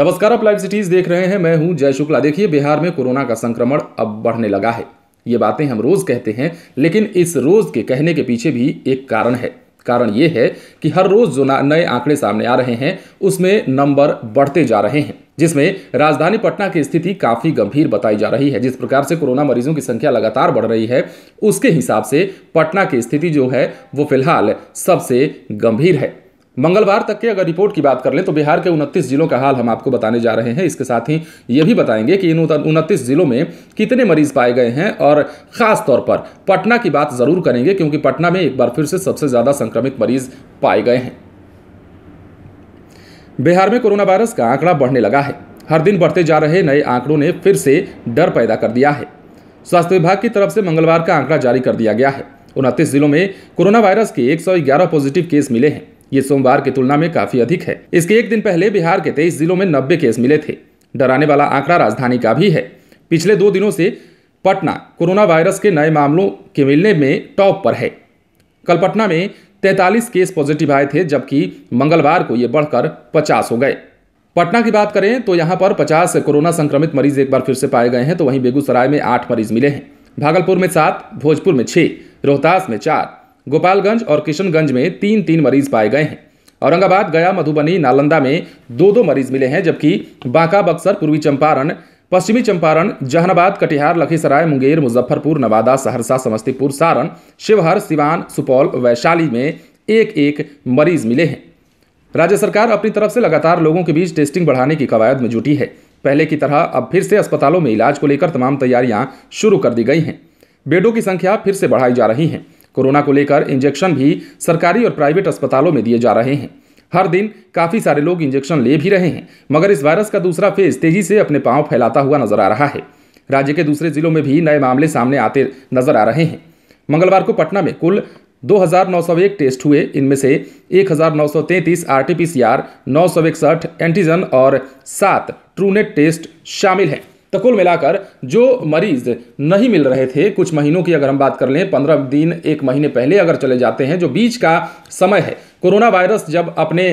नमस्कार आप live cities देख रहे हैं मैं हूं जय शुक्ला देखिए बिहार में कोरोना का संक्रमण अब बढ़ने लगा है ये बातें हम रोज कहते हैं लेकिन इस रोज के कहने के पीछे भी एक कारण है कारण ये है कि हर रोज जो नए आंकड़े सामने आ रहे हैं उसमें नंबर बढ़ते जा रहे हैं जिसमें राजधानी पटना की स्थिति काफी गंभीर बताई जा रही है जिस प्रकार से कोरोना मरीजों की संख्या लगातार बढ़ रही है उसके हिसाब से पटना की स्थिति जो है वो फिलहाल सबसे गंभीर है मंगलवार तक के अगर रिपोर्ट की बात कर लें तो बिहार के उनतीस जिलों का हाल हम आपको बताने जा रहे हैं इसके साथ ही ये भी बताएंगे कि इन उनतीस जिलों में कितने मरीज पाए गए हैं और ख़ास तौर पर पटना की बात ज़रूर करेंगे क्योंकि पटना में एक बार फिर से सबसे ज़्यादा संक्रमित मरीज पाए गए हैं बिहार में कोरोना वायरस का आंकड़ा बढ़ने लगा है हर दिन बढ़ते जा रहे नए आंकड़ों ने फिर से डर पैदा कर दिया है स्वास्थ्य विभाग की तरफ से मंगलवार का आंकड़ा जारी कर दिया गया है उनतीस जिलों में कोरोना वायरस के एक पॉजिटिव केस मिले हैं ये सोमवार की तुलना में काफी अधिक है इसके एक दिन पहले बिहार के तेईस जिलों में नब्बे केस मिले थे डराने वाला आंकड़ा राजधानी का भी है पिछले दो दिनों से पटना कोरोना वायरस के नए मामलों के मिलने में टॉप पर है कल पटना में 43 केस पॉजिटिव आए थे जबकि मंगलवार को ये बढ़कर 50 हो गए पटना की बात करें तो यहाँ पर 50 कोरोना संक्रमित मरीज एक बार फिर से पाए गए हैं तो वहीं बेगूसराय में आठ मरीज मिले हैं भागलपुर में सात भोजपुर में छः रोहतास में चार गोपालगंज और किशनगंज में तीन तीन मरीज पाए गए हैं औरंगाबाद गया मधुबनी नालंदा में दो दो मरीज मिले हैं जबकि बांका बक्सर पूर्वी चंपारण पश्चिमी चंपारण जहानाबाद कटिहार लखीसराय मुंगेर मुजफ्फरपुर नवादा सहरसा समस्तीपुर सारण शिवहर सिवान सुपौल वैशाली में एक एक मरीज मिले हैं राज्य सरकार अपनी तरफ से लगातार लोगों के बीच टेस्टिंग बढ़ाने की कवायद में जुटी है पहले की तरह अब फिर से अस्पतालों में इलाज को लेकर तमाम तैयारियां शुरू कर दी गई हैं बेडों की संख्या फिर से बढ़ाई जा रही हैं कोरोना को लेकर इंजेक्शन भी सरकारी और प्राइवेट अस्पतालों में दिए जा रहे हैं हर दिन काफ़ी सारे लोग इंजेक्शन ले भी रहे हैं मगर इस वायरस का दूसरा फेज तेजी से अपने पांव फैलाता हुआ नजर आ रहा है राज्य के दूसरे जिलों में भी नए मामले सामने आते नजर आ रहे हैं मंगलवार को पटना में कुल 2,901 टेस्ट हुए इनमें से 1,933 आरटीपीसीआर 961 एंटीजन और सात ट्रूनेट टेस्ट शामिल हैं तो कुल मिलाकर जो मरीज नहीं मिल रहे थे कुछ महीनों की अगर हम बात कर लें पंद्रह दिन एक महीने पहले अगर चले जाते हैं जो बीच का समय है कोरोना वायरस जब अपने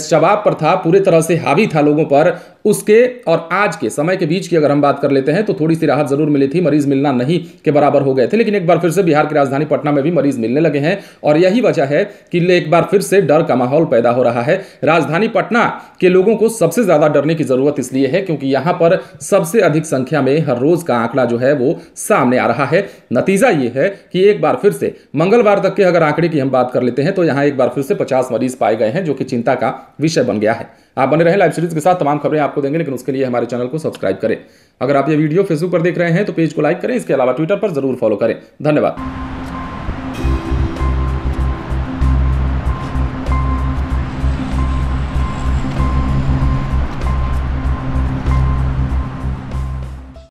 शबाब पर था पूरे तरह से हावी था लोगों पर उसके और आज के समय के बीच की अगर हम बात कर लेते हैं तो थोड़ी सी राहत जरूर मिली थी मरीज मिलना नहीं के बराबर हो गए थे लेकिन एक बार फिर से बिहार की राजधानी पटना में भी मरीज मिलने लगे हैं और यही वजह है कि एक बार फिर से डर का माहौल पैदा हो रहा है राजधानी पटना के लोगों को सबसे ज्यादा डरने की जरूरत इसलिए है क्योंकि यहाँ पर सबसे अधिक संख्या में हर रोज का आंकड़ा जो है वो सामने आ रहा है नतीजा ये है कि एक बार फिर से मंगलवार तक के अगर आंकड़े की हम बात कर लेते हैं तो यहाँ एक बार फिर से पचास पचास मरीज पाए गए हैं जो कि चिंता का विषय बन गया है आप बने रहे लाइव सीरीज के साथ तमाम खबरें आपको देंगे लेकिन उसके लिए हमारे चैनल को सब्सक्राइब करें अगर आप ये वीडियो फेसबुक पर देख रहे हैं तो पेज को लाइक करें इसके अलावा ट्विटर पर जरूर फॉलो करें धन्यवाद